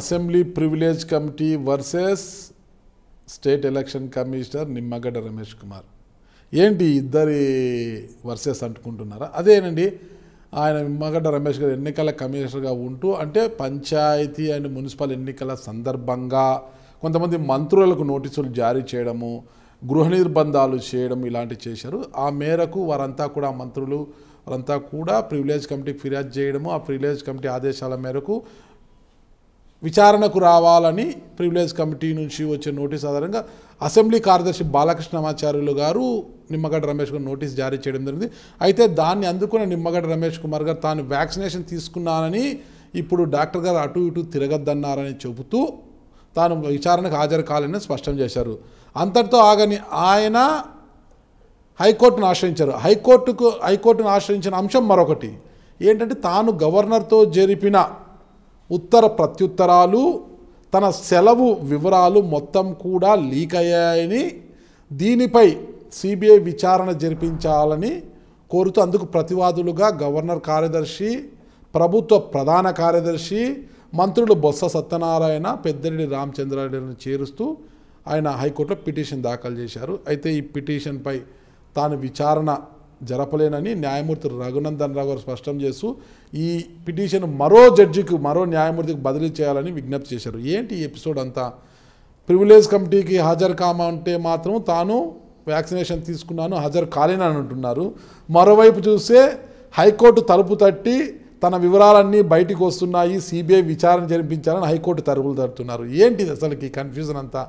Assembly privilege committee versus state election commissioner Nimmagadda Ramesh Kumar ఏంటి ఇద్దరి versus అంటుకుంటున్నారా అదేనండి ఆయన నిమ్మగడ్డ రమేష్ గారు ఎన్నికల కమిషనర్గా ఉంటూ అంటే పంచాయతీ అండ్ మున్సిపల్ ఎన్నికల సందర్భంగా కొంతమంది మంత్రులకు నోటీసులు జారీ చేయడము గృహ నిర్బంధాలు చేయడం ఇలాంటివి చేశారు ఆ మేరకు వారంతా కూడా మంత్రులు వారంతా కూడా ప్రివిలేజ్ కమిటీకి ఫిర్యాదు చేయడము ఆ ప్రివిలేజ్ కమిటీ ఆదేశాల మేరకు విచారణకు రావాలని ప్రివిలేజ్ కమిటీ నుంచి వచ్చే నోటీస్ ఆధారంగా అసెంబ్లీ కార్యదర్శి బాలకృష్ణమాచార్యులు గారు నిమ్మగడ్డ రమేష్ గారు నోటీస్ జారీ చేయడం జరిగింది అయితే దాన్ని అందుకున్న నిమ్మగడ్డ రమేష్ కుమార్ గారు తాను వ్యాక్సినేషన్ తీసుకున్నానని ఇప్పుడు డాక్టర్ గారు అటు ఇటు తిరగద్దన్నారని చెబుతూ తాను విచారణకు హాజరు కాలని స్పష్టం చేశారు అంతటితో ఆగని ఆయన హైకోర్టును ఆశ్రయించారు హైకోర్టుకు హైకోర్టును ఆశ్రయించిన అంశం మరొకటి ఏంటంటే తాను గవర్నర్తో జరిపిన ఉత్తర ప్రత్యుత్తరాలు తన సెలవు వివరాలు మొత్తం కూడా లీక్ అయ్యాయని దీనిపై సిబిఐ విచారణ జరిపించాలని కోరుతూ అందుకు ప్రతివాదులుగా గవర్నర్ కార్యదర్శి ప్రభుత్వ ప్రధాన కార్యదర్శి మంత్రులు బొత్స సత్యనారాయణ పెద్దిరెడ్డి రామచంద్రారెడ్డిని చేరుస్తూ ఆయన హైకోర్టులో పిటిషన్ దాఖలు చేశారు అయితే ఈ పిటిషన్పై తాను విచారణ జరపలేనని న్యాయమూర్తి రఘునందన్ రావు గారు స్పష్టం చేస్తూ ఈ పిటిషన్ మరో జడ్జికి మరో న్యాయమూర్తికి బదిలీ చేయాలని విజ్ఞప్తి చేశారు ఏంటి ఈ ఎపిసోడ్ అంతా ప్రివిలేజ్ కమిటీకి హాజరు కామంటే మాత్రం తాను వ్యాక్సినేషన్ తీసుకున్నాను హాజరు కాలేనని అంటున్నారు మరోవైపు చూస్తే హైకోర్టు తలుపు తట్టి తన వివరాలన్నీ బయటికి వస్తున్నాయి సిబిఐ విచారణ జరిపించాలని హైకోర్టు తరుపులు తడుతున్నారు ఏంటిది అసలుకి కన్ఫ్యూజన్ అంతా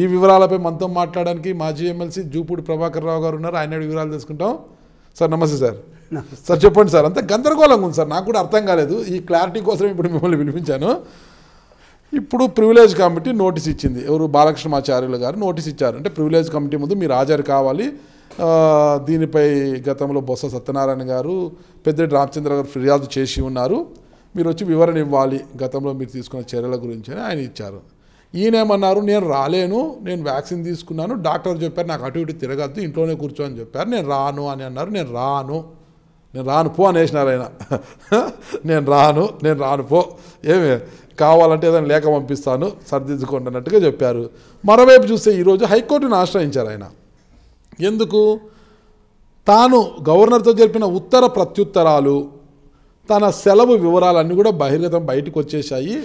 ఈ వివరాలపై మనతో మాట్లాడడానికి మాజీ ఎమ్మెల్సీ జూపూడి ప్రభాకర్ రావు గారు ఉన్నారు ఆయన వివరాలు తెలుసుకుంటాం సార్ నమస్తే సార్ సార్ చెప్పండి సార్ అంతా గందరగోళంగా ఉంది సార్ నాకు కూడా అర్థం కాలేదు ఈ క్లారిటీ కోసం ఇప్పుడు మిమ్మల్ని పిలిపించాను ఇప్పుడు ప్రివిలేజ్ కమిటీ నోటీస్ ఇచ్చింది ఎవరు బాలకృష్ణమాచార్యులు గారు నోటీస్ ఇచ్చారు అంటే ప్రివిలేజ్ కమిటీ ముందు మీరు హాజరు కావాలి దీనిపై గతంలో బొత్స సత్యనారాయణ గారు పెద్ద రామచంద్ర గారు ఫిర్యాదు చేసి ఉన్నారు మీరు వచ్చి వివరణ ఇవ్వాలి గతంలో మీరు తీసుకున్న చర్యల గురించి అని ఆయన ఇచ్చారు ఈయనేమన్నారు నేను రాలేను నేను వ్యాక్సిన్ తీసుకున్నాను డాక్టర్ చెప్పారు నాకు అటు ఇటు తిరగద్దు ఇంట్లోనే కూర్చో అని చెప్పారు నేను రాను అని అన్నారు నేను రాను నేను రాను పో అనేసినారు ఆయన నేను రాను నేను రాను పో ఏమి కావాలంటే ఏదైనా లేఖ పంపిస్తాను సర్దిద్దుకోండి అన్నట్టుగా చెప్పారు మరోవైపు చూస్తే ఈరోజు హైకోర్టును ఆశ్రయించారు ఆయన ఎందుకు తాను గవర్నర్తో జరిపిన ఉత్తర ప్రత్యుత్తరాలు తన సెలవు వివరాలన్నీ కూడా బహిర్గతం బయటకు వచ్చేసాయి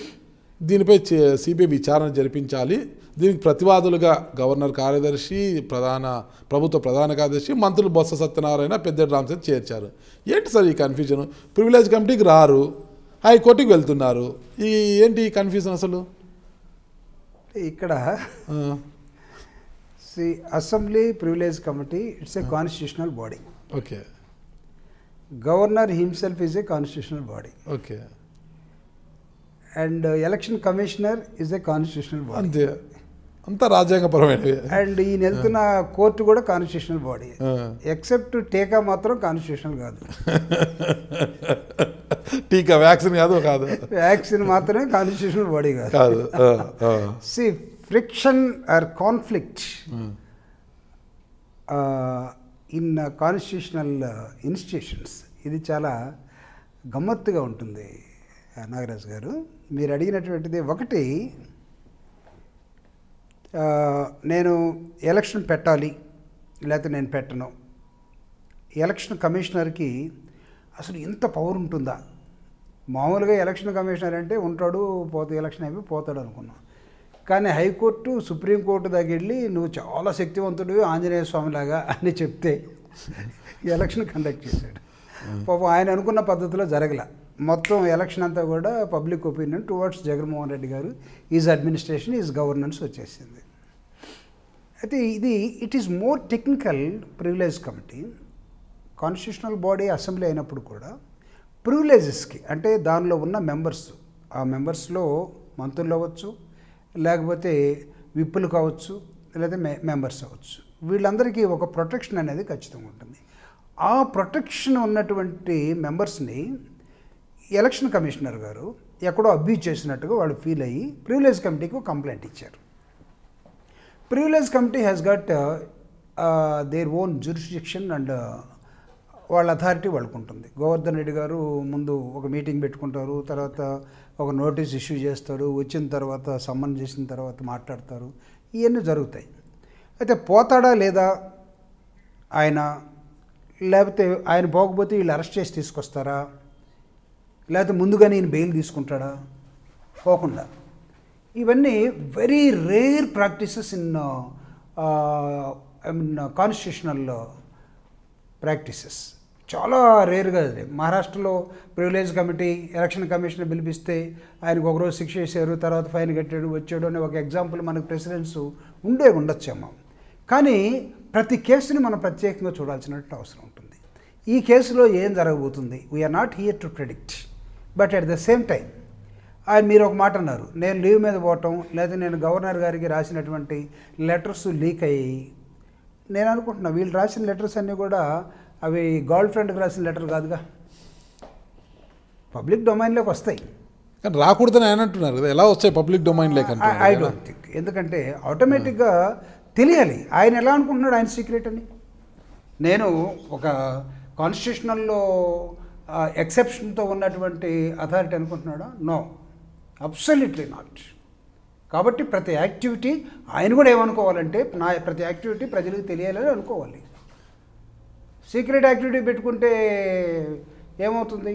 దీనిపై సిబిఐ విచారణ జరిపించాలి దీనికి ప్రతివాదులుగా గవర్నర్ కార్యదర్శి ప్రధాన ప్రభుత్వ ప్రధాన కార్యదర్శి మంత్రులు బొత్స సత్యనారాయణ పెద్దటి రామచంద్ర చేర్చారు ఏంటి సార్ ఈ కన్ఫ్యూజన్ ప్రివిలేజ్ కమిటీకి రారు హైకోర్టుకి వెళ్తున్నారు ఈ ఏంటి కన్ఫ్యూజన్ అసలు ఇక్కడ assembly privilege committee it's a constitutional body okay governor himself is a constitutional body okay and election commissioner is a constitutional body అంతా రాజ్యాంగపరమైనవి అండ్ ఈయన వెళ్తున్న కోర్టు కూడా కాన్స్టిట్యూషనల్ బాడీ ఎక్సెప్ట్ టీకా మాత్రం కాన్స్టిట్యూషనల్ కాదు టీకా వ్యాక్సిన్ కాదు కాదు వ్యాక్సిన్ మాత్రమే కాన్స్టిట్యూషనల్ బాడీ కాదు కాదు see friction or conflict in constitutional institutions ఇది చాలా గమ్మత్తుగా ఉంటుంది నాగరాజు గారు మీరు అడిగినటువంటిది ఒకటి నేను ఎలక్షన్ పెట్టాలి లేకపోతే నేను పెట్టను ఎలక్షన్ కమిషనర్కి అసలు ఇంత పవర్ ఉంటుందా మామూలుగా ఎలక్షన్ కమిషనర్ అంటే ఉంటాడు పోతే ఎలక్షన్ అయిపోయి పోతాడు అనుకున్నాం కానీ హైకోర్టు సుప్రీంకోర్టు దగ్గర వెళ్ళి నువ్వు చాలా శక్తివంతుడివి ఆంజనేయ స్వామిలాగా అని చెప్తే ఎలక్షన్ కండక్ట్ చేశాడు పాపం ఆయన అనుకున్న పద్ధతిలో జరగల మొత్తం ఎలక్షన్ అంతా కూడా public opinion towards Jaganmohan Reddy garu is administration is governance వచ్చేసింది అయితే ఇది it is more technical privilege committee constitutional body assembly అయినప్పుడు కూడా ప్రివిలేజెస్కి అంటే దానిలో ఉన్న మెంబర్స్ ఆ మెంబర్స్లో మంత్రులు అవ్వచ్చు లేకపోతే విప్పులు కావచ్చు లేదా మె మెంబర్స్ అవ్వచ్చు వీళ్ళందరికీ ఒక ప్రొటెక్షన్ అనేది ఖచ్చితంగా ఉంటుంది ఆ ప్రొటెక్షన్ ఉన్నటువంటి మెంబర్స్ని ఎలక్షన్ కమిషనర్ గారు ఎక్కడో అబ్యూజ్ చేసినట్టుగా వాళ్ళు ఫీల్ అయ్యి ప్రివిలేజ్ కమిటీకి కంప్లైంట్ ఇచ్చారు privilege committee has got their own jurisdiction and వాళ్ళ అథారిటీ వాళ్ళకు ఉంటుంది గోవర్ధన్ రెడ్డి గారు ముందు ఒక మీటింగ్ పెట్టుకుంటారు తర్వాత ఒక నోటీస్ ఇష్యూ చేస్తారు వచ్చిన తర్వాత సమ్మన్ చేసిన తర్వాత మాట్లాడతారు ఇవన్నీ జరుగుతాయి అయితే పోతాడా లేదా ఆయన లేకపోతే ఆయన పోకపోతే వీళ్ళు అరెస్ట్ చేసి తీసుకొస్తారా లేకపోతే ముందుగా నేను బెయిల్ తీసుకుంటాడా పోకుండా ఇవన్నీ very rare practices in I mean constitutional practices చాలా రేర్గా అది మహారాష్ట్రలో ప్రివిలేజ్ కమిటీ ఎలక్షన్ కమిషన్ పిలిపిస్తే ఆయనకు ఒకరోజు శిక్ష చేశారు తర్వాత ఫైన్ కట్టాడు వచ్చాడు అనే ఒక ఎగ్జాంపుల్ మనకు ప్రెసిడెన్స్ ఉండే ఉండొచ్చేమో కానీ ప్రతి కేసుని మనం ప్రత్యేకంగా చూడాల్సినట్టు అవసరం ఉంటుంది ఈ కేసులో ఏం జరగబోతుంది we are not here to predict but at the same time ఆయన మీరు ఒక మాట అన్నారు నేను లీవ్ మీద పోవటం లేదా నేను గవర్నర్ గారికి రాసినటువంటి లెటర్స్ లీక్ అయ్యాయి నేను అనుకుంటున్నా వీళ్ళు రాసిన లెటర్స్ అన్నీ కూడా అవి గర్ల్ ఫ్రెండ్కి రాసిన లెటర్ కాదుగా పబ్లిక్ డొమైన్లోకి వస్తాయి కానీ రాకూడదు ఆయన అంటున్నారు కదా ఎలా వస్తాయి పబ్లిక్ డొమైన్ లేక ఐ డోంట్ థింక్ ఎందుకంటే ఆటోమేటిక్గా తెలియాలి ఆయన ఎలా అనుకుంటున్నాడు ఆయన సీక్రెట్ అని నేను ఒక కాన్స్టిట్యూషనల్లో ఎక్సెప్షన్తో ఉన్నటువంటి అథారిటీ అనుకుంటున్నాడా నో అబ్సల్యూట్లీ నాట్ కాబట్టి ప్రతి యాక్టివిటీ ఆయన కూడా ఏమనుకోవాలంటే నా ప్రతి యాక్టివిటీ ప్రజలకు తెలియాలని అనుకోవాలి సీక్రెట్ యాక్టివిటీ పెట్టుకుంటే ఏమవుతుంది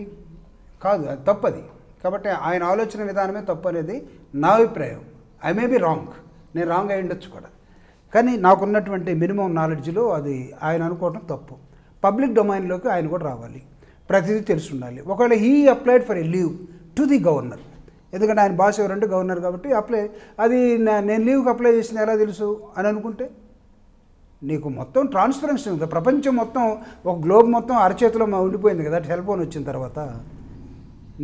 కాదు అది తప్పది కాబట్టి ఆయన ఆలోచన విధానమే తప్పు అనేది నా అభిప్రాయం ఐ మే బి రాంగ్ నేను రాంగ్ అయి ఉండొచ్చు కూడా కానీ నాకున్నటువంటి మినిమం నాలెడ్జ్లో అది ఆయన అనుకోవటం తప్పు పబ్లిక్ డొమైన్లోకి ఆయన కూడా రావాలి ప్రతిదీ తెలిసి ఉండాలి ఒకవేళ he applied for a leave to the governor ఎందుకంటే ఆయన బాస్ ఎవరంటే గవర్నర్ కాబట్టి అప్లై అది నేను లీవ్కి అప్లై చేసింది ఎలా తెలుసు అని అనుకుంటే నీకు మొత్తం ట్రాన్స్పరెన్సీ ఉంది ప్రపంచం మొత్తం ఒక గ్లోబ్ మొత్తం అరచేతిలో ఉండిపోయింది కదా సెల్ ఫోన్ వచ్చిన తర్వాత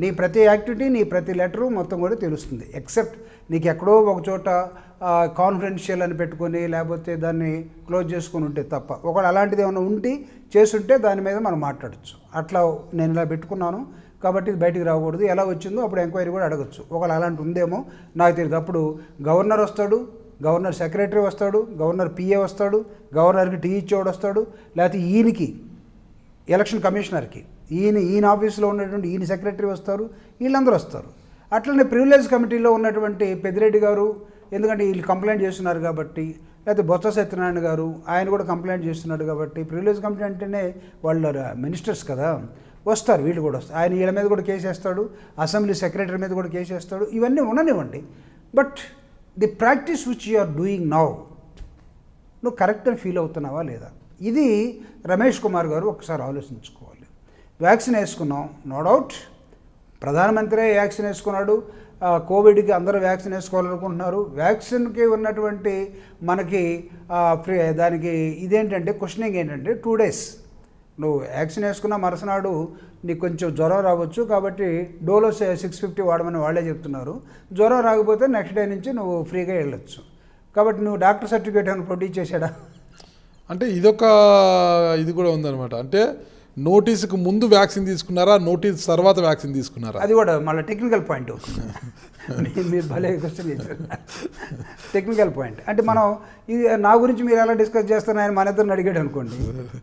నీ ప్రతి యాక్టివిటీ నీ ప్రతి లెటరు మొత్తం కూడా తెలుస్తుంది ఎక్సెప్ట్ నీకు ఎక్కడో ఒక చోట కాన్ఫిడెన్షియల్ అని పెట్టుకొని లేకపోతే దాన్ని క్లోజ్ చేసుకుని ఉంటే తప్ప ఒకటి అలాంటిది ఏమైనా ఉంటే చేస్తుంటే దాని మీద మనం మాట్లాడచ్చు అట్లా నేను ఇలా పెట్టుకున్నాను కాబట్టి బయటికి రాకూడదు ఎలా వచ్చిందో అప్పుడు ఎంక్వైరీ కూడా అడగచ్చు ఒకవేళ అలాంటి ఉందేమో నాకు తెలియదు అప్పుడు గవర్నర్ వస్తాడు గవర్నర్ సెక్రటరీ వస్తాడు గవర్నర్ పిఏ వస్తాడు గవర్నర్కి టీ ఇచ్చేవాడు వస్తాడు లేకపోతే ఈయనకి ఎలక్షన్ కమిషనర్కి ఈయన ఈయన ఆఫీస్లో ఉన్నటువంటి ఈయన సెక్రటరీ వస్తారు వీళ్ళందరూ వస్తారు అట్లనే ప్రివిలేజ్ కమిటీలో ఉన్నటువంటి పెద్దిరెడ్డి గారు ఎందుకంటే వీళ్ళు కంప్లైంట్ చేస్తున్నారు కాబట్టి లేకపోతే బొత్స సత్యనారాయణ గారు ఆయన కూడా కంప్లైంట్ చేస్తున్నాడు కాబట్టి ప్రివిలేజ్ కమిటీ అంటేనే వాళ్ళ మినిస్టర్స్ కదా వస్తారు వీళ్ళు కూడా వస్తారు ఆయన వీళ్ళ మీద కూడా కేసు వేస్తాడు అసెంబ్లీ సెక్రటరీ మీద కూడా కేసు వేస్తాడు ఇవన్నీ ఉండనివ్వండి but the practice which you are doing now నువ్వు కరెక్ట్గా ఫీల్ అవుతున్నావా లేదా ఇది రమేష్ కుమార్ గారు ఒకసారి ఆలోచించుకోవాలి వ్యాక్సిన్ వేసుకున్నాం నో డౌట్ ప్రధానమంత్రి వ్యాక్సిన్ వేసుకున్నాడు కోవిడ్కి అందరూ వ్యాక్సిన్ వేసుకోవాలనుకుంటున్నారు వ్యాక్సిన్కి ఉన్నటువంటి మనకి దానికి ఇదేంటంటే క్వశ్చనింగ్ ఏంటంటే టూ డేస్ నువ్వు యాక్సిన్ వేసుకున్న మరుసనాడు నీకు కొంచెం జ్వరం రావచ్చు కాబట్టి డోలో సిక్స్ ఫిఫ్టీ వాడమని వాళ్ళే చెప్తున్నారు జ్వరం రాకపోతే నెక్స్ట్ డే నుంచి నువ్వు ఫ్రీగా వెళ్ళొచ్చు కాబట్టి నువ్వు డాక్టర్ సర్టిఫికేట్ అని ప్రొడ్యూస్ చేశాడా అంటే ఇదొక ఇది కూడా ఉందన్నమాట అంటే నోటీస్కి ముందు వ్యాక్సిన్ తీసుకున్నారా నోటీస్ తర్వాత వ్యాక్సిన్ తీసుకున్నారా అది కూడా మళ్ళీ టెక్నికల్ పాయింట్ మీరు భలే క్వశ్చన్ టెక్నికల్ పాయింట్ అంటే మనం ఇది నా గురించి మీరు ఎలా డిస్కస్ చేస్తున్నారని మన ఇద్దరిని అడిగాడు అనుకోండి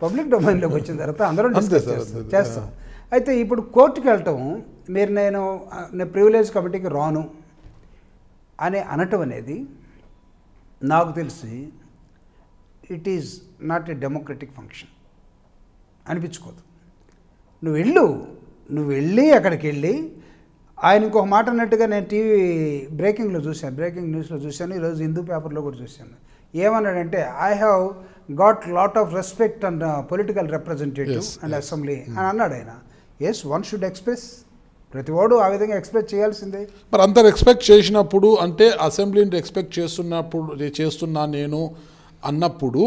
పబ్లిక్ డొమైన్లోకి వచ్చిన తర్వాత అందరూ డిస్కస్ చేస్తాం చేస్తాం అయితే ఇప్పుడు కోర్టుకి వెళ్ళటం మీరు నేను నేను ప్రివిలేజ్ కమిటీకి రాను అని అనటం అనేది నాకు తెలిసి it is not a democratic function అనిపించుకోదు నువ్వు వెళ్ళు నువ్వు వెళ్ళి అక్కడికి వెళ్ళి ఆయన ఇంకొక మాట అన్నట్టుగా నేను టీవీ బ్రేకింగ్లో చూశాను బ్రేకింగ్ న్యూస్లో చూశాను ఈరోజు హిందూ పేపర్లో కూడా చూశాను ఏమన్నాడంటే I have got lot of respect and political representative and assembly అని అన్నాడు ఆయన ఎస్ వన్ షుడ్ ఎక్స్ప్రెస్ ప్రతివాడు ఆ విధంగా ఎక్స్పెక్ట్ చేయాల్సిందే మరి అంత ఎక్స్పెక్ట్ చేసినప్పుడు అంటే అసెంబ్లీని ఎక్స్పెక్ట్ చేస్తున్నప్పుడు చేస్తున్నా నేను అన్నప్పుడు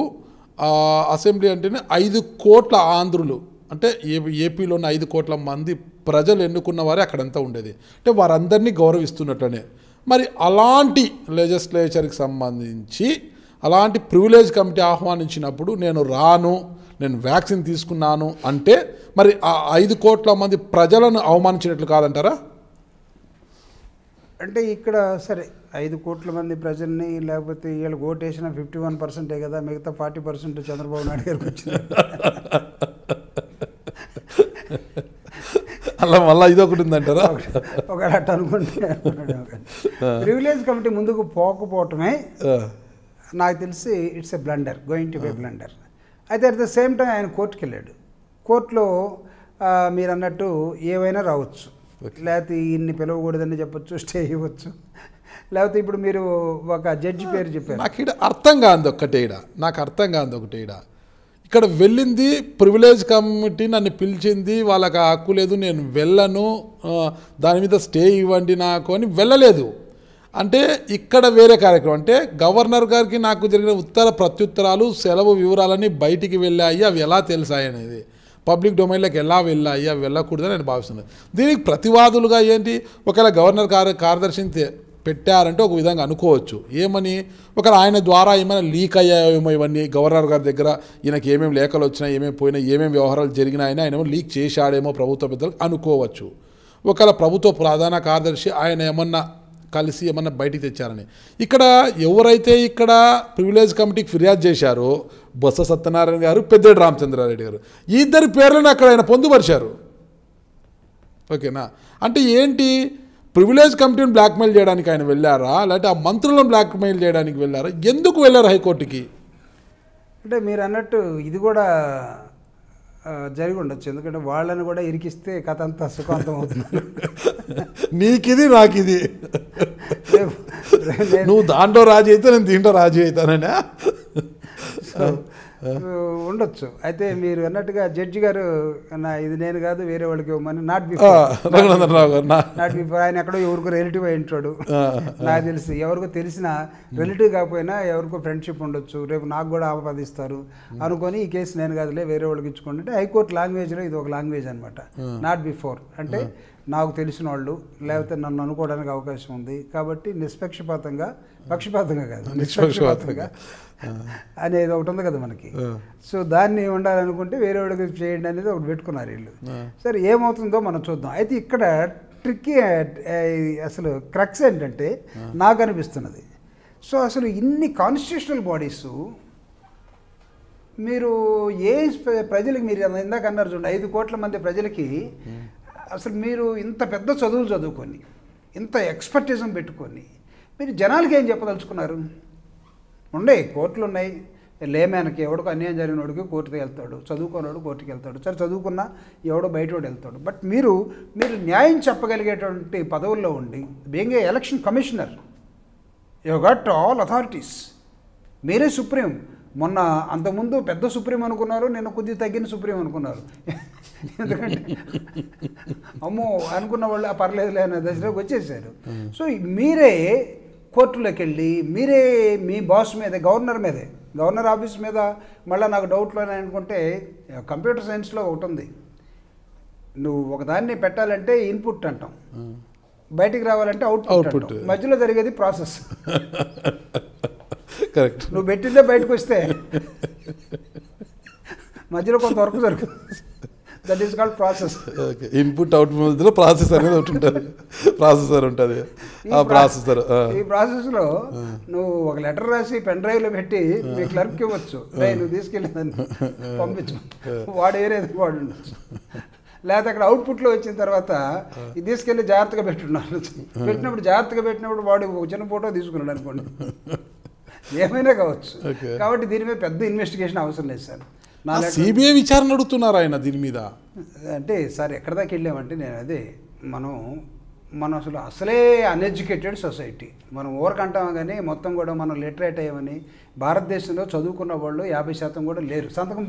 అసెంబ్లీ అంటేనే ఐదు కోట్ల ఆంధ్రులు అంటే ఏపీలో ఏపీలోని ఐదు కోట్ల మంది ప్రజలు ఎన్నుకున్న వారే అక్కడంతా ఉండేది అంటే వారందరినీ గౌరవిస్తున్నట్లనే మరి అలాంటి లెజిస్లేచర్కి సంబంధించి అలాంటి ప్రివిలేజ్ కమిటీ ఆహ్వానించినప్పుడు నేను రాను నేను వ్యాక్సిన్ తీసుకున్నాను అంటే మరి ఆ ఐదు కోట్ల మంది ప్రజలను అవమానించినట్లు కాదంటారా అంటే ఇక్కడ సరే ఐదు కోట్ల మంది ప్రజల్ని లేకపోతే వీళ్ళు ఓటేసిన ఫిఫ్టీ వన్ పర్సెంటే కదా మిగతా ఫార్టీ పర్సెంట్ చంద్రబాబు నాయుడు గారికి వచ్చింది అలా మళ్ళీ ఇది ఒకటి ఉందంటారా ఒక అట్ట అనుకుంటే ప్రివిలేజ్ కమిటీ ముందుకు పోకపోవటమే నాకు తెలిసి it's a blunder going to be blunder అయితే అట్ ద సేమ్ టైం ఆయన కోర్టుకి వెళ్ళాడు కోర్టులో మీరు అన్నట్టు ఏవైనా రావచ్చు లేకపోతే ఇన్ని పిలవకూడదని చెప్పొచ్చు స్టే ఇవ్వచ్చు లేకపోతే ఇప్పుడు మీరు ఒక జడ్జి పేరు చెప్పారు నాకు ఇక్కడ అర్థం కాదు ఒక్కటేడా నాకు అర్థం కాదు ఒకటేడా ఇక్కడ వెళ్ళింది ప్రివిలేజ్ కమిటీ నన్ను పిలిచింది వాళ్ళకి ఆ హక్కు లేదు నేను వెళ్ళను దాని మీద స్టే ఇవ్వండి నాకు అని వెళ్ళలేదు అంటే ఇక్కడ వేరే కార్యక్రమం అంటే గవర్నర్ గారికి నాకు జరిగిన ఉత్తర ప్రత్యుత్తరాలు సెలవు వివరాలన్నీ బయటికి వెళ్ళాయి అవి ఎలా తెలిసాయి అనేది పబ్లిక్ డొమైన్లోకి ఎలా వెళ్ళాయి అవి వెళ్ళకూడదని నేను భావిస్తున్నాను దీనికి ప్రతివాదులుగా ఏంటి ఒకవేళ గవర్నర్ కార్య కార్యదర్శిని పెట్టారంటే ఒక విధంగా అనుకోవచ్చు ఏమని ఒక ఆయన ద్వారా ఏమైనా లీక్ అయ్యాయేమో ఇవన్నీ గవర్నర్ గారి దగ్గర ఈయనకి ఏమేమి లేఖలు వచ్చినా ఏమేమి పోయినా ఏమేమి వ్యవహారాలు జరిగినాయని ఆయన లీక్ చేశాడేమో ప్రభుత్వ పెద్దలు అనుకోవచ్చు ఒకవేళ ప్రభుత్వ ప్రధాన కార్యదర్శి ఆయన ఏమన్నా కలిసి ఏమన్నా బయటికి తెచ్చారని ఇక్కడ ఎవరైతే ఇక్కడ ప్రివిలేజ్ కమిటీకి ఫిర్యాదు చేశారో బొత్స సత్యనారాయణ గారు పెద్దడు రామచంద్రారెడ్డి గారు ఇద్దరి పేర్లను అక్కడ ఆయన పొందుపరిచారు ఓకేనా అంటే ఏంటి ప్రివిలేజ్ కమిటీని బ్లాక్మెయిల్ చేయడానికి ఆయన వెళ్ళారా లేకపోతే ఆ మంత్రులను బ్లాక్మెయిల్ చేయడానికి వెళ్ళారా ఎందుకు వెళ్ళారు హైకోర్టుకి అంటే మీరు అన్నట్టు ఇది కూడా జరిగి ఉండొచ్చు ఎందుకంటే వాళ్ళని కూడా ఇరికిస్తే కథ అంతా సుఖాంతం అవుతుంది నాకు నాకిది నువ్వు దాంట్లో రాజీ అయితే నేను దీంట్లో రాజీ అవుతాననే ఉండొచ్చు అయితే hmm. మీరు అన్నట్టుగా జడ్జి గారు నా ఇది నేను కాదు వేరే వాళ్ళకి ఇవ్వమని నాట్ బిఫోర్ నాట్ బిఫోర్ ఆయన ఎక్కడో ఎవరికో రిలేటివ్ అయి ఉంటాడు నాకు తెలిసి ఎవరికో తెలిసిన రిలేటివ్ hmm. కాకపోయినా ఎవరికో ఫ్రెండ్షిప్ ఉండొచ్చు రేపు నాకు కూడా ఆపాదిస్తారు hmm. అనుకొని ఈ కేసు నేను కాదులే వేరే వాళ్ళకి ఇచ్చుకోండి అంటే హైకోర్టు లాంగ్వేజ్లో ఇది ఒక లాంగ్వేజ్ అనమాట నాట్ బిఫోర్ అంటే నాకు తెలిసిన వాళ్ళు లేకపోతే నన్ను అనుకోవడానికి అవకాశం ఉంది కాబట్టి నిష్పక్షపాతంగా పక్షపాతంగా కాదు నిష్పక్షపాతంగా అనేది ఒకటి ఉంది కదా మనకి సో దాన్ని ఉండాలనుకుంటే వేరే వాడికి చేయండి అనేది ఒకటి పెట్టుకున్నారు వీళ్ళు సరే ఏమవుతుందో మనం చూద్దాం అయితే ఇక్కడ ట్రిక్ అసలు క్రక్స్ ఏంటంటే నాకు అనిపిస్తున్నది సో అసలు ఇన్ని కాన్స్టిట్యూషనల్ బాడీస్ మీరు ఏ ప్రజలకు మీరు ఇందాక అన్నారు చూడండి ఐదు కోట్ల మంది ప్రజలకి అసలు మీరు ఇంత పెద్ద చదువులు చదువుకొని ఇంత ఎక్స్పర్టిజం పెట్టుకొని మీరు జనాలకి ఏం చెప్పదలుచుకున్నారు ఉండే కోర్టులు ఉన్నాయి లేమేనకి ఎవడికి అన్యాయం జరిగిన వాడికి కోర్టుకి వెళ్తాడు చదువుకున్నవాడు కోర్టుకి వెళ్తాడు సరే చదువుకున్నా ఎవడో వాడు వెళ్తాడు బట్ మీరు మీరు న్యాయం చెప్పగలిగేటువంటి పదవుల్లో ఉండి being a election commissioner you got all authorities మీరే సుప్రీం మొన్న అంతకుముందు పెద్ద సుప్రీం అనుకున్నారు నేను కొద్దిగా తగ్గిన సుప్రీం అనుకున్నారు ఎందుకంటే అమ్మో అనుకున్న వాళ్ళు పర్లేదులే అనే దశలోకి వచ్చేసారు సో మీరే కోర్టులోకి వెళ్ళి మీరే మీ బాస్ మీద గవర్నర్ మీదే గవర్నర్ ఆఫీస్ మీద మళ్ళీ నాకు డౌట్లు అని అనుకుంటే కంప్యూటర్ సైన్స్లో ఒకటి ఉంది నువ్వు ఒకదాన్ని పెట్టాలంటే ఇన్పుట్ అంటాం బయటికి రావాలంటే అవుట్పుట్ మధ్యలో జరిగేది ప్రాసెస్ కరెక్ట్ నువ్వు పెట్టిందే బయటకు వస్తే మధ్యలో కొంత వరకు దొరుకుతుంది that is called process input output లో ప్రాసెస్ అనేది ఒకటి ఉంటుంది ప్రాసెసర్ ఉంటుంది ఆ ప్రాసెసర్ ఈ ప్రాసెస్ లో నువ్వు ఒక లెటర్ రాసి పెన్ డ్రైవ్ లో పెట్టి మీ క్లర్క్ ఇవ్వచ్చు నువ్వు తీసుకెళ్ళేదాన్ని పంపించు వాడు ఏరేది వాడు ఉండొచ్చు లేకపోతే అక్కడ అవుట్పుట్లో వచ్చిన తర్వాత ఇది తీసుకెళ్ళి జాగ్రత్తగా పెట్టున్నాను పెట్టినప్పుడు జాగ్రత్తగా పెట్టినప్పుడు వాడు ఒక చిన్న ఫోటో తీసుకున్నాడు అనుకోండి ఏమైనా కావచ్చు కాబట్టి దీని మీద పెద్ద ఇన్వెస్టిగేషన్ అవసరం లేదు సార్ నా సిబిఐ విచారణ అడుగుతున్నారు ఆయన దీని మీద అంటే సార్ ఎక్కడ దాకా వెళ్ళామంటే నేను అదే మనం మనం అసలు అసలే అన్ఎడ్యుకేటెడ్ సొసైటీ మనం ఓరకంటాం కానీ మొత్తం కూడా మనం లిటరేట్ అయ్యామని భారతదేశంలో చదువుకున్న వాళ్ళు యాభై శాతం కూడా లేరు సంతకం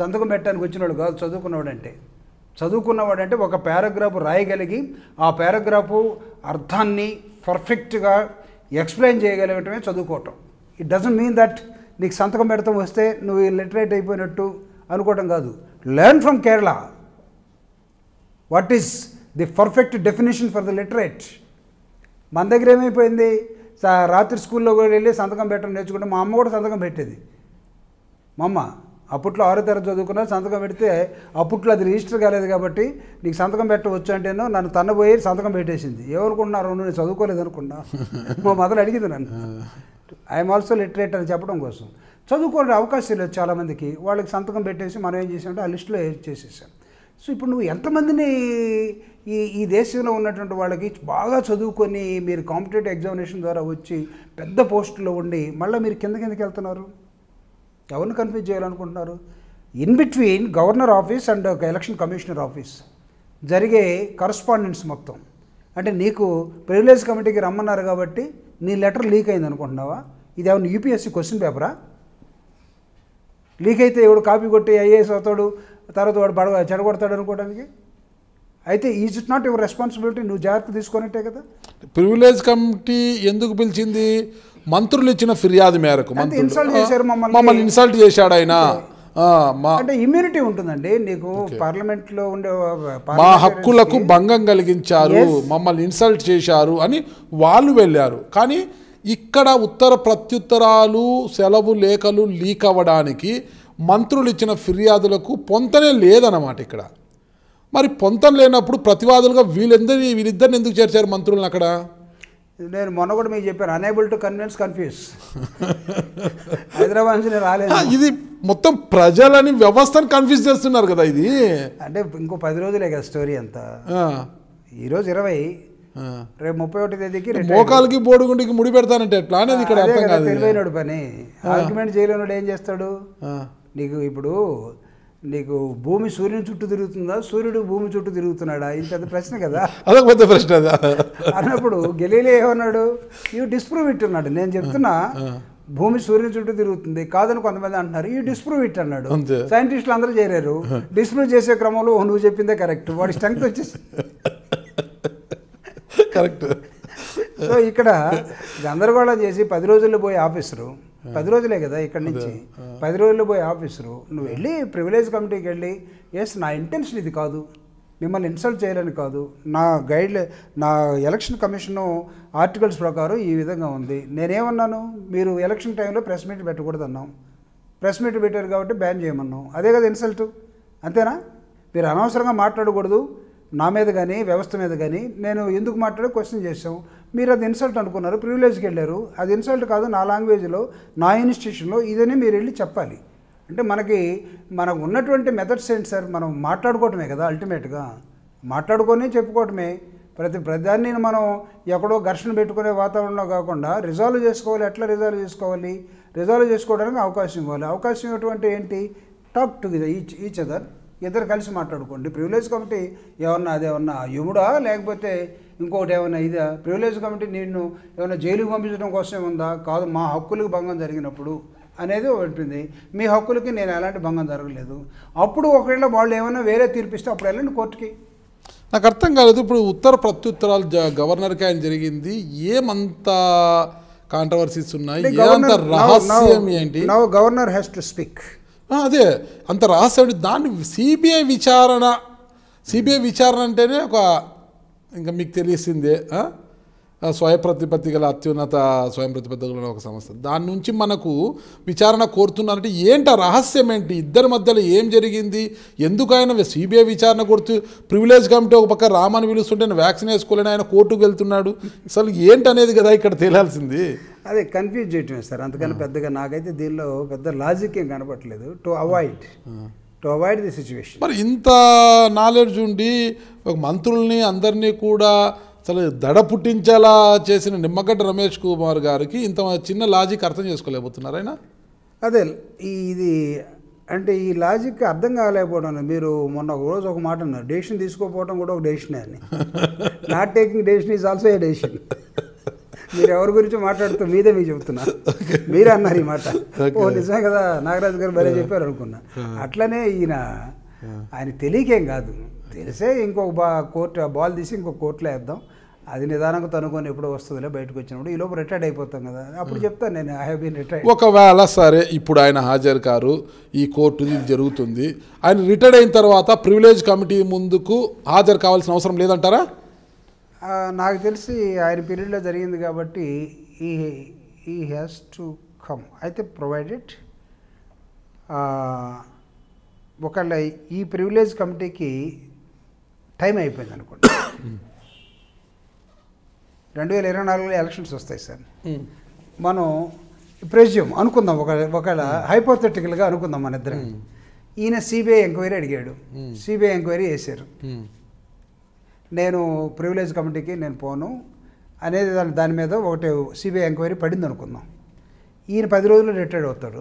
సంతకం పెట్టడానికి వచ్చినవాడు కాదు చదువుకున్నవాడు అంటే చదువుకున్నవాడు అంటే ఒక పారాగ్రాఫ్ రాయగలిగి ఆ పారాగ్రాఫ్ అర్థాన్ని పర్ఫెక్ట్గా ఎక్స్ప్లెయిన్ చేయగలగటమే చదువుకోవటం ఇట్ డజంట్ మీన్ దట్ నీకు సంతకం పెడతాం వస్తే నువ్వు లిటరేట్ అయిపోయినట్టు అనుకోవడం కాదు learn from Kerala what is the perfect definition for the literate మన దగ్గర ఏమైపోయింది రాత్రి స్కూల్లో కూడా వెళ్ళి సంతకం పెట్టడం నేర్చుకుంటే మా అమ్మ కూడా సంతకం పెట్టేది మా అమ్మ అప్పట్లో ఆరో తరగతి చదువుకున్నా సంతకం పెడితే అప్పట్లో అది రిజిస్టర్ కాలేదు కాబట్టి నీకు సంతకం పెట్టవచ్చు అంటేనో నన్ను తన్నబోయి సంతకం పెట్టేసింది ఏమనుకుంటున్నారు నేను చదువుకోలేదు అనుకున్నా మా మదలు అడిగింది నన్ను ఐఎమ్ ఆల్సో లిటరేట్ అని చెప్పడం కోసం చదువుకోవడం అవకాశం లేదు చాలామందికి వాళ్ళకి సంతకం పెట్టేసి మనం ఏం చేసామంటే ఆ లిస్టులో చేసేసాం సో ఇప్పుడు నువ్వు ఎంతమందిని ఈ ఈ దేశంలో ఉన్నటువంటి వాళ్ళకి బాగా చదువుకొని మీరు కాంపిటేటివ్ ఎగ్జామినేషన్ ద్వారా వచ్చి పెద్ద పోస్టులో ఉండి మళ్ళీ మీరు కింద కిందకి వెళ్తున్నారు ఎవరిని కన్ఫ్యూజ్ చేయాలనుకుంటున్నారు in between governor office and election commissioner office జరిగే కరస్పాండెన్స్ మొత్తం అంటే నీకు ప్రివిలేజ్ కమిటీకి రమ్మన్నారు కాబట్టి నీ లెటర్ లీక్ అయింది అనుకుంటున్నావా ఇది ఏమైనా యూపీఎస్సీ క్వశ్చన్ పేపరా లీక్ అయితే ఎవడు కాపీ కొట్టి ఐఏఎస్ అవుతాడు తర్వాత వాడు బడ చెడగొడతాడు అనుకోవడానికి అయితే is it not your responsibility నువ్వు జాగ్రత్త తీసుకున్నట్టే కదా ప్రివిలేజ్ కమిటీ ఎందుకు పిలిచింది మంత్రులు ఇచ్చిన ఫిర్యాదు మేరకు ఇన్సల్ట్ చేశారు మమ్మల్ని ఇన్సల్ట్ చేశాడు ఆయన అంటే ఇమ్యూనిటీ ఉంటుందండి నీకు పార్లమెంట్లో ఉండే మా హక్కులకు భంగం కలిగించారు మమ్మల్ని ఇన్సల్ట్ చేశారు అని వాళ్ళు వెళ్ళారు కానీ ఇక్కడ ఉత్తర ప్రత్యుత్తరాలు సెలవు లేఖలు లీక్ అవ్వడానికి మంత్రులు ఇచ్చిన ఫిర్యాదులకు పొంతనే లేదన్నమాట ఇక్కడ మరి పొంతం లేనప్పుడు ప్రతివాదులుగా వీళ్ళందరినీ వీళ్ళిద్దరిని ఎందుకు చేర్చారు మంత్రులను అక్కడ నేను మొన్న కూడా మీకు చెప్పాను unable to convince confuse Hyderabad నుంచి నేను రాలేదు ఇది మొత్తం ప్రజలని వ్యవస్థను కన్ఫ్యూజ్ చేస్తున్నారు కదా ఇది అంటే ఇంకో పది రోజులే కదా స్టోరీ అంతా ఈరోజు ఇరవై రేపు ముప్పై ఒకటి తేదీకి మోకాలకి బోడుగుండికి ముడి పెడతానంటే ఎట్లా అనేది ఇక్కడ తెలివైనడు పని ఆర్గ్యుమెంట్ చేయలేనడు ఏం చేస్తాడు నీకు ఇప్పుడు నీకు భూమి సూర్యుని చుట్టూ తిరుగుతుందా సూర్యుడు భూమి చుట్టూ తిరుగుతున్నాడా ఇంత ప్రశ్న కదా అదొక పెద్ద ప్రశ్న అన్నప్పుడు గెలీలే ఏమన్నాడు ఈ డిస్ప్రూవ్ ఇట్ అన్నాడు నేను చెప్తున్నా భూమి సూర్యుని చుట్టూ తిరుగుతుంది కాదని కొంతమంది అంటున్నారు ఈ డిస్ప్రూవ్ ఇట్ అన్నాడు సైంటిస్టులు అందరూ చేరారు డిస్ప్రూవ్ చేసే క్రమంలో నువ్వు చెప్పిందే కరెక్ట్ వాడి స్ట్రెంగ్త్ వచ్చేసి కరెక్ట్ సో ఇక్కడ గందరగోళం చేసి పది రోజుల్లో పోయి ఆఫీసరు పది రోజులే కదా ఇక్కడ నుంచి పది రోజులు పోయి ఆఫీసరు నువ్వు వెళ్ళి ప్రివిలేజ్ కమిటీకి వెళ్ళి ఎస్ నా ఇంటెన్షన్ ఇది కాదు మిమ్మల్ని ఇన్సల్ట్ చేయాలని కాదు నా గైడ్ నా ఎలక్షన్ కమిషను ఆర్టికల్స్ ప్రకారం ఈ విధంగా ఉంది నేనేమన్నాను మీరు ఎలక్షన్ టైంలో ప్రెస్ మీట్ పెట్టకూడదు అన్నాం ప్రెస్ మీట్ పెట్టారు కాబట్టి బ్యాన్ చేయమన్నాం అదే కదా ఇన్సల్ట్ అంతేనా మీరు అనవసరంగా మాట్లాడకూడదు నా మీద కానీ వ్యవస్థ మీద కానీ నేను ఎందుకు మాట్లాడే క్వశ్చన్ చేసాం మీరు అది ఇన్సల్ట్ అనుకున్నారు ప్రివిలేజ్కి వెళ్ళారు అది ఇన్సల్ట్ కాదు నా లాంగ్వేజ్లో నా ఇన్స్టిట్యూషన్లో ఇదనే మీరు వెళ్ళి చెప్పాలి అంటే మనకి మనకు ఉన్నటువంటి మెథడ్స్ ఏంటి సార్ మనం మాట్లాడుకోవటమే కదా అల్టిమేట్గా మాట్లాడుకొని చెప్పుకోవటమే ప్రతి ప్రధాన్ని మనం ఎక్కడో ఘర్షణ పెట్టుకునే వాతావరణంలో కాకుండా రిజాల్వ్ చేసుకోవాలి ఎట్లా రిజాల్వ్ చేసుకోవాలి రిజాల్వ్ చేసుకోవడానికి అవకాశం ఇవ్వాలి అవకాశం ఇవ్వటువంటి ఏంటి talk to each each other ఇద్దరు కలిసి మాట్లాడుకోండి ప్రివిలేజ్ కమిటీ ఏమన్నా అదేమన్నా యుముడా లేకపోతే ఇంకోటి ఏమైనా ఇదా ప్రివిలేజ్ కమిటీ నిన్ను ఏమైనా జైలుకి పంపించడం కోసం ఉందా కాదు మా హక్కులకు భంగం జరిగినప్పుడు అనేది ఉంటుంది మీ హక్కులకి నేను ఎలాంటి భంగం జరగలేదు అప్పుడు ఒకవేళ వాళ్ళు ఏమైనా వేరే తీర్పిస్తే అప్పుడు వెళ్ళండి కోర్టుకి నాకు అర్థం కాలేదు ఇప్పుడు ఉత్తర ప్రత్యుత్తరాలు గవర్నర్కి ఆయన జరిగింది ఏమంత కాంట్రవర్సీస్ ఉన్నాయి గవర్నర్ హ్యాస్ టు స్పీక్ అదే అంత రహస్యం దాన్ని సిబిఐ విచారణ సిబిఐ విచారణ అంటేనే ఒక ఇంకా మీకు తెలిసిందే స్వయం ప్రతిపత్తి గల అత్యున్నత స్వయం ప్రతిపత్తి గల ఒక సంస్థ దాని నుంచి మనకు విచారణ కోరుతున్నారంటే ఏంట రహస్యం ఏంటి ఇద్దరి మధ్యలో ఏం జరిగింది ఎందుకు ఆయన సిబిఐ విచారణ కొడుతు ప్రివిలేజ్ కమిటీ ఒక పక్క రామని పిలుస్తుంటే వ్యాక్సిన్ వేసుకోలేని ఆయన కోర్టుకు వెళ్తున్నాడు అసలు ఏంటనేది కదా ఇక్కడ తేలాల్సింది అదే కన్ఫ్యూజ్ చేయటమే సార్ అందుకని పెద్దగా నాకైతే దీనిలో పెద్ద లాజిక్ ఏం కనపట్లేదు to avoid to avoid the situation మరి ఇంత నాలెడ్జ్ ఉండి ఒక మంత్రుల్ని అందరినీ కూడా అసలు దడ పుట్టించేలా చేసిన నిమ్మగడ్డ రమేష్ కుమార్ గారికి ఇంత చిన్న లాజిక్ అర్థం చేసుకోలేకపోతున్నారు ఆయన అదే ఇది అంటే ఈ లాజిక్ అర్థం కాలేకపోవడం మీరు మొన్న ఒక రోజు ఒక మాట అన్నారు డెసిషన్ తీసుకోకపోవడం కూడా ఒక డెసిషనే అని not taking decision is also a decision మీరు ఎవరి గురించి మాట్లాడుతూ మీదే మీకు చెబుతున్నా మీరే అన్నారు ఈ మాట ఓ నిజమే కదా నాగరాజు గారు భలే చెప్పారు అనుకున్నా అట్లనే ఈయన ఆయన తెలియకేం కాదు తెలిసే ఇంకొక బా కోర్టు బాల్ తీసి ఇంకొక కోర్టులో వేద్దాం అది నిదానంగా తనుకొని ఎప్పుడు వస్తుందిలే బయటకు వచ్చినప్పుడు ఈ లోపు రిటైర్డ్ అయిపోతాం కదా అప్పుడు hmm. చెప్తాను నేను ఐ హీన్ రిటైర్ రిటైర్డ్ ఒకవేళ సరే ఇప్పుడు ఆయన హాజరు కారు ఈ కోర్టు ఇది జరుగుతుంది ఆయన రిటైర్డ్ అయిన తర్వాత ప్రివిలేజ్ కమిటీ ముందుకు హాజరు కావాల్సిన అవసరం లేదంటారా నాకు తెలిసి ఆయన పీరియడ్లో జరిగింది కాబట్టి ఈ ఈ హ్యాస్ టు కమ్ అయితే ప్రొవైడెడ్ ఒకళ్ళ ఈ ప్రివిలేజ్ కమిటీకి టైం అయిపోయింది అనుకోండి రెండు వేల ఇరవై నాలుగులో ఎలక్షన్స్ వస్తాయి సార్ మనం ప్రెజ్యూమ్ అనుకుందాం ఒక ఒకవేళ హైపోథెటికల్గా అనుకుందాం మన ఇద్దరం ఈయన సిబిఐ ఎంక్వైరీ అడిగాడు సిబిఐ ఎంక్వైరీ చేశారు నేను ప్రివిలేజ్ కమిటీకి నేను పోను అనేది దాని దాని మీద ఒకటి సిబిఐ ఎంక్వైరీ పడింది అనుకుందాం ఈయన పది రోజులు రిటైర్డ్ అవుతాడు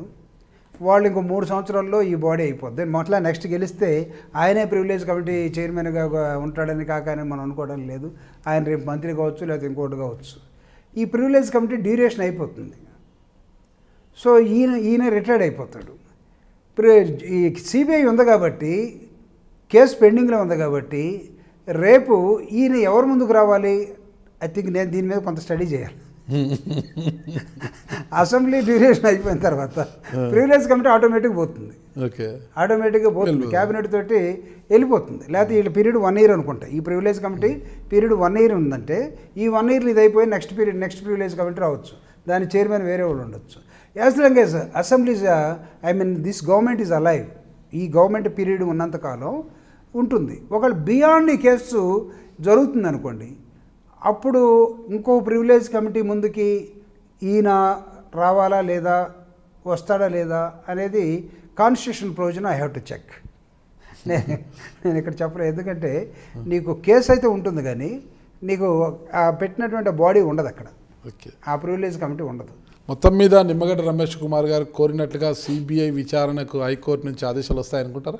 వాళ్ళు ఇంకో మూడు సంవత్సరాల్లో ఈ బాడీ అయిపోద్ది మొట్లా నెక్స్ట్ గెలిస్తే ఆయనే ప్రివిలేజ్ కమిటీ చైర్మన్గా ఉంటాడని అని మనం అనుకోవడం లేదు ఆయన రేపు మంత్రి కావచ్చు లేకపోతే ఇంకోటి కావచ్చు ఈ ప్రివిలేజ్ కమిటీ డ్యూరేషన్ అయిపోతుంది సో ఈయన ఈయన రిటైర్డ్ అయిపోతాడు ఈ సిబిఐ ఉంది కాబట్టి కేసు పెండింగ్లో ఉంది కాబట్టి రేపు ఈయన ఎవరి ముందుకు రావాలి ఐ థింక్ నేను దీని మీద కొంత స్టడీ చేయాలి అసెంబ్లీ డ్యూరేషన్ అయిపోయిన తర్వాత ప్రివిలేజ్ కమిటీ ఆటోమేటిక్గా పోతుంది ఓకే ఆటోమేటిక్గా పోతుంది క్యాబినెట్ తోటి వెళ్ళిపోతుంది లేకపోతే వీళ్ళ పీరియడ్ వన్ ఇయర్ అనుకుంటా ఈ privilege committee period one year ఉందంటే ఈ వన్ ఇయర్ ఇది అయిపోయి next period next privilege committee రావచ్చు దాని చైర్మన్ వేరే వాళ్ళు ఉండొచ్చు as long as assemblies I mean this government is alive ఈ గవర్నమెంట్ పీరియడ్ ఉన్నంతకాలం ఉంటుంది ఒకవేళ బియాండ్ ఈ కేసు జరుగుతుంది అనుకోండి అప్పుడు ఇంకో ప్రివిలేజ్ కమిటీ ముందుకి ఈయన రావాలా లేదా వస్తాడా లేదా అనేది constitution provision I have to check నేను నేను ఇక్కడ చెప్పలేదు ఎందుకంటే నీకు కేసు అయితే ఉంటుంది కానీ నీకు పెట్టినటువంటి బాడీ ఉండదు అక్కడ ఓకే ఆ ప్రివిలేజ్ కమిటీ ఉండదు మొత్తం మీద నిమ్మగడ్డ రమేష్ కుమార్ గారు కోరినట్లుగా సిబిఐ విచారణకు హైకోర్టు నుంచి ఆదేశాలు వస్తాయనుకుంటారా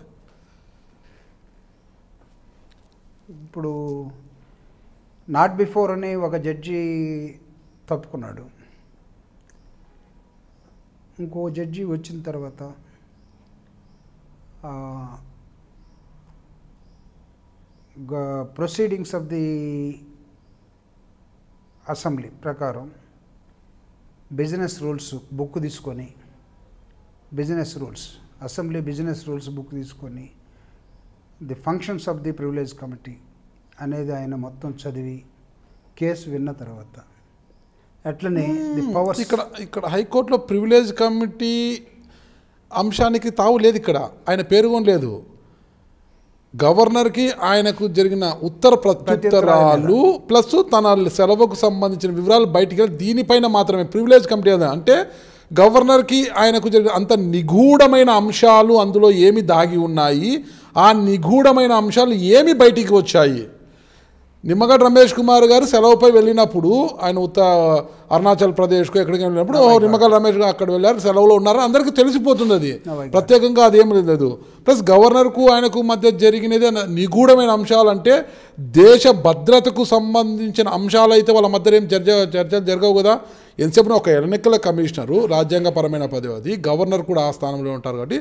ఇప్పుడు నాట్ బిఫోర్ అని ఒక జడ్జి తప్పుకున్నాడు ఇంకో జడ్జి వచ్చిన తర్వాత ప్రొసీడింగ్స్ ఆఫ్ ది అసెంబ్లీ ప్రకారం బిజినెస్ రూల్స్ బుక్ తీసుకొని business rules assembly business rules book తీసుకొని the functions of the privilege committee అనేది ఆయన మొత్తం చదివి కేసు విన్న తర్వాత అట్లనే ది పవర్ ఇక్కడ ఇక్కడ హైకోర్టులో ప్రివిలేజ్ కమిటీ అంశానికి తావు లేదు ఇక్కడ ఆయన పేరు లేదు గవర్నర్కి ఆయనకు జరిగిన ఉత్తర ప్రత్యుత్తరాలు ప్లస్ తన సెలవుకు సంబంధించిన వివరాలు బయటికి వెళ్ళి దీనిపైన మాత్రమే ప్రివిలేజ్ కమిటీ అంటే గవర్నర్కి ఆయనకు జరిగిన అంత నిగూఢమైన అంశాలు అందులో ఏమి దాగి ఉన్నాయి ఆ నిగూఢమైన అంశాలు ఏమి బయటికి వచ్చాయి నిమ్మగడ్ రమేష్ కుమార్ గారు సెలవుపై వెళ్ళినప్పుడు ఆయన ఉత్త అరుణాచల్ ప్రదేశ్కు ఎక్కడికి వెళ్ళినప్పుడు నిమ్మగడ్ రమేష్ గారు అక్కడ వెళ్ళారు సెలవులో ఉన్నారు అందరికీ తెలిసిపోతుంది అది ప్రత్యేకంగా అదేం లేదు ప్లస్ గవర్నర్కు ఆయనకు మధ్య జరిగినది నిగూఢమైన అంశాలంటే దేశ భద్రతకు సంబంధించిన అంశాలైతే వాళ్ళ మధ్య ఏం చర్చ చర్చలు జరగవు కదా ఎంతసేపు ఒక ఎన్నికల కమిషనరు రాజ్యాంగపరమైన పదవి అది గవర్నర్ కూడా ఆ స్థానంలో ఉంటారు కాబట్టి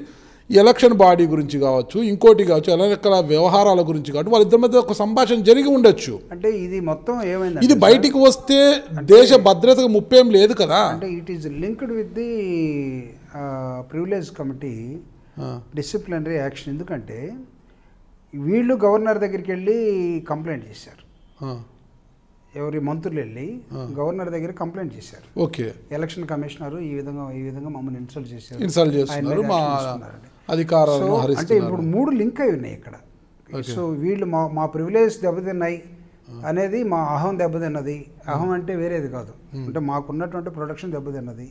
ఎలక్షన్ బాడీ గురించి కావచ్చు ఇంకోటి కావచ్చు ఎలక్ట్రల వ్యవహారాల గురించి కావచ్చు వాళ్ళిద్దరి మధ్య ఒక సంభాషణ జరిగి ఉండొచ్చు అంటే ఇది మొత్తం ఏమైంది ఇది బయటికి వస్తే దేశ భద్రతకు ముప్పేం లేదు కదా అంటే it is linked with the privilege committee disciplinary action ఎందుకంటే వీళ్ళు గవర్నర్ దగ్గరికి వెళ్ళి కంప్లైంట్ చేశారు ఎవరి మంత్రులు వెళ్ళి గవర్నర్ దగ్గర కంప్లైంట్ చేశారు ఓకే ఎలక్షన్ కమిషనర్ ఈ విధంగా ఈ విధంగా మమ్మల్ని ఇన్సల్ట్ చేశారు ఇన్సల్ట్ చేస్తున్నారు అధికారాలను అంటే ఇప్పుడు మూడు లింక్ అయి ఉన్నాయి ఇక్కడ సో వీళ్ళు మా మా ప్రివిలేజ్ దెబ్బతిన్నాయి అనేది మా అహం దెబ్బతిన్నది అహం అంటే వేరేది కాదు అంటే మాకున్నటువంటి ప్రొడక్షన్ దెబ్బతిన్నది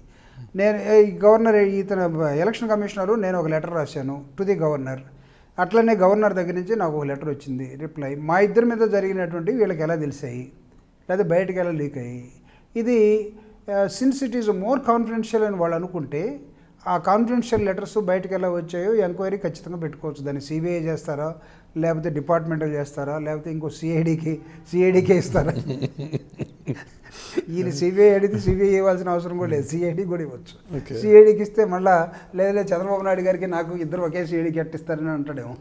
నేను గవర్నర్ ఇతను ఎలక్షన్ కమిషనరు నేను ఒక లెటర్ రాశాను టు ది గవర్నర్ అట్లనే గవర్నర్ దగ్గర నుంచి నాకు ఒక లెటర్ వచ్చింది రిప్లై మా ఇద్దరి మీద జరిగినటువంటి వీళ్ళకి ఎలా తెలిసాయి లేదా బయటకు ఎలా లీక్ అయ్యాయి ఇది సిన్స్ ఇట్ మోర్ కాన్ఫిడెన్షియల్ అని వాళ్ళు అనుకుంటే ఆ కాన్ఫిడెన్షియల్ లెటర్స్ బయటకు ఎలా వచ్చాయో ఎంక్వైరీ ఖచ్చితంగా పెట్టుకోవచ్చు దాన్ని సిబిఐ చేస్తారా లేకపోతే డిపార్ట్మెంటల్ చేస్తారా లేకపోతే ఇంకో సిఐడికి సిఐడికే ఇస్తారా ఈయన సిబిఐ అడిగితే సిబిఐ ఇవ్వాల్సిన అవసరం కూడా లేదు సిఐడి కూడా ఇవ్వచ్చు సిఐడికి ఇస్తే మళ్ళా లేదు చంద్రబాబు నాయుడు గారికి నాకు ఇద్దరు ఒకే సిఐడికి కట్టిస్తారని అంటాడేమో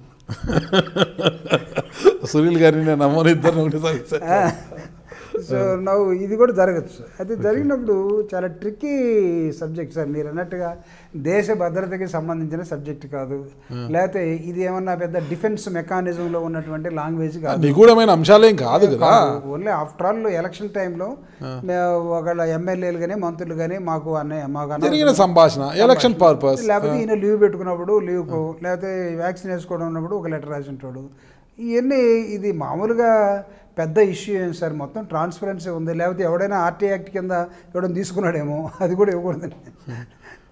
సునీల్ గారిని నేను నమ్మని ఇద్దరు సో నవ్వు ఇది కూడా జరగచ్చు అయితే జరిగినప్పుడు చాలా ట్రిక్కీ సబ్జెక్ట్ సార్ మీరు అన్నట్టుగా దేశ భద్రతకి సంబంధించిన సబ్జెక్ట్ కాదు hmm. లేకపోతే ఇది ఏమన్నా పెద్ద డిఫెన్స్ మెకానిజంలో ఉన్నటువంటి లాంగ్వేజ్ కాదు అంశాలేం కాదు కదా ఓన్లీ ఆఫ్టర్ ఆల్ ఎలక్షన్ టైంలో ఒకళ్ళ ఎమ్మెల్యేలు కానీ మంత్రులు కానీ మాకు అన్నయ్య మాకు జరిగిన సంభాషణ ఎలక్షన్ పర్పస్ లేకపోతే hmm. ఈయన లీవ్ పెట్టుకున్నప్పుడు లీవ్ hmm. లేకపోతే వ్యాక్సిన్ వేసుకోవడం ఉన్నప్పుడు ఒక లెటర్ రాసి ఉంటాడు ఇవన్నీ ఇది మామూలుగా పెద్ద ఇష్యూ ఏం సార్ మొత్తం ట్రాన్స్పరెన్సీ ఉంది లేకపోతే ఎవడైనా ఆర్టీ యాక్ట్ కింద ఎవడైనా తీసుకున్నాడేమో అది కూడా ఇవ్వకూడదండి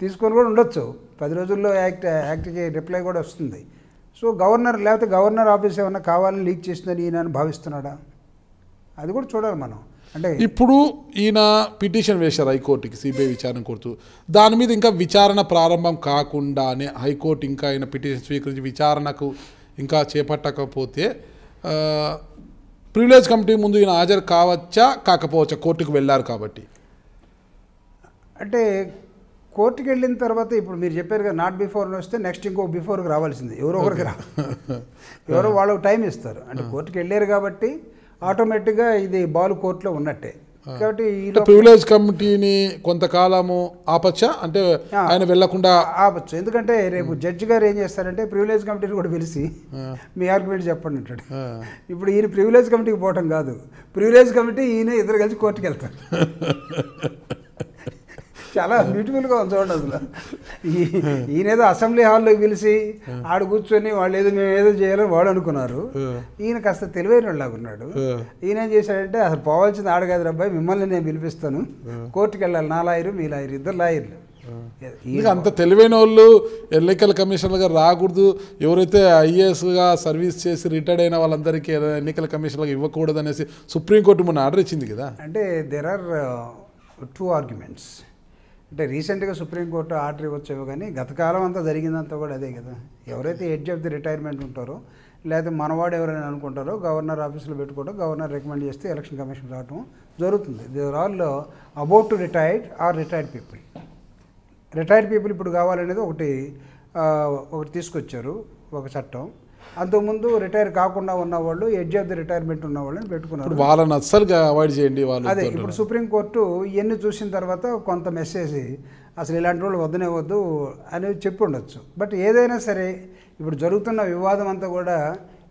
తీసుకొని కూడా ఉండొచ్చు పది రోజుల్లో యాక్ట్ యాక్ట్కి రిప్లై కూడా వస్తుంది సో గవర్నర్ లేకపోతే గవర్నర్ ఆఫీస్ ఏమన్నా కావాలని లీక్ చేసిందని ఈయన భావిస్తున్నాడా అది కూడా చూడాలి మనం అంటే ఇప్పుడు ఈయన పిటిషన్ వేశారు హైకోర్టుకి సిబిఐ విచారణ కోరుతూ దాని మీద ఇంకా విచారణ ప్రారంభం కాకుండానే హైకోర్టు ఇంకా ఆయన పిటిషన్ స్వీకరించి విచారణకు ఇంకా చేపట్టకపోతే ప్రివిలేజ్ కమిటీ ముందు ఈయన హాజరు కావచ్చా కాకపోవచ్చా కోర్టుకు వెళ్ళారు కాబట్టి అంటే కోర్టుకి వెళ్ళిన తర్వాత ఇప్పుడు మీరు చెప్పారు కదా నాట్ బిఫోర్ వస్తే నెక్స్ట్ ఇంకో బిఫోర్కి రావాల్సింది ఎవరో ఒకరికి రా ఎవరో వాళ్ళకు టైం ఇస్తారు అంటే కోర్టుకి వెళ్ళారు కాబట్టి ఆటోమేటిక్గా ఇది బాల్ కోర్టులో ఉన్నట్టే కాబట్టి ప్రివిలేజ్ కమిటీని కొంతకాలము ఆపచ్చా అంటే ఆయన వెళ్లకుండా ఆపచ్చు ఎందుకంటే రేపు జడ్జి గారు ఏం చేస్తారంటే ప్రివిలేజ్ కమిటీని కూడా పిలిచి మీ ఆర్గ్యుమెంట్ చెప్పండి అంటాడు ఇప్పుడు ఈయన ప్రివిలేజ్ కమిటీకి పోవటం కాదు ప్రివిలేజ్ కమిటీ ఈయన ఇద్దరు కలిసి కోర్టుకు వెళ్తారు చాలా బ్యూటిఫుల్గా ఉంది చూడండి అసలు ఈయనేదో అసెంబ్లీ హాల్లో పిలిచి ఆడు కూర్చొని వాళ్ళు ఏదో మేము ఏదో చేయాలని వాడు అనుకున్నారు ఈయన కాస్త తెలివైన వాళ్ళు ఉన్నాడు ఈయన ఏం చేశాడంటే అసలు పోవాల్సింది ఆడు కాదు అబ్బాయి మిమ్మల్ని నేను పిలిపిస్తాను కోర్టుకి వెళ్ళాలి నా లాయరు మీ లాయరు ఇద్దరు లాయర్లు అంత తెలివైన వాళ్ళు ఎన్నికల కమిషనర్గా రాకూడదు ఎవరైతే ఐఏఎస్గా సర్వీస్ చేసి రిటైర్డ్ అయిన వాళ్ళందరికీ ఎన్నికల కమిషనర్గా ఇవ్వకూడదు అనేసి సుప్రీంకోర్టు మొన్న ఆర్డర్ ఇచ్చింది కదా అంటే దెర్ ఆర్ టూ ఆర్గ్యుమెంట్స్ అంటే రీసెంట్గా సుప్రీంకోర్టు ఆర్డర్ ఇవ్వచ్చేవో కానీ గతకాలం అంతా జరిగిందంతా కూడా అదే కదా ఎవరైతే ఎడ్జ్ ఆఫ్ ది రిటైర్మెంట్ ఉంటారో లేకపోతే మనవాడు ఎవరైనా అనుకుంటారో గవర్నర్ ఆఫీసులో పెట్టుకోవడం గవర్నర్ రికమెండ్ చేస్తే ఎలక్షన్ కమిషన్ రావడం జరుగుతుంది there all about to retired or retired people retired people ఇప్పుడు కావాలనేది ఒకటి uh, ఒకటి తీసుకొచ్చారు ఒక చట్టం అంతకుముందు రిటైర్ కాకుండా ఉన్నవాళ్ళు ఎడ్జ్ ఆఫ్ ది రిటైర్మెంట్ ఉన్న వాళ్ళని పెట్టుకున్నారు వాళ్ళని అస్సలు అవాయిడ్ చేయండి వాళ్ళు అదే ఇప్పుడు సుప్రీంకోర్టు ఇవన్నీ చూసిన తర్వాత కొంత మెసేజ్ అసలు ఇలాంటి వాళ్ళు వద్దనే వద్దు అని చెప్పి ఉండొచ్చు బట్ ఏదైనా సరే ఇప్పుడు జరుగుతున్న వివాదం అంతా కూడా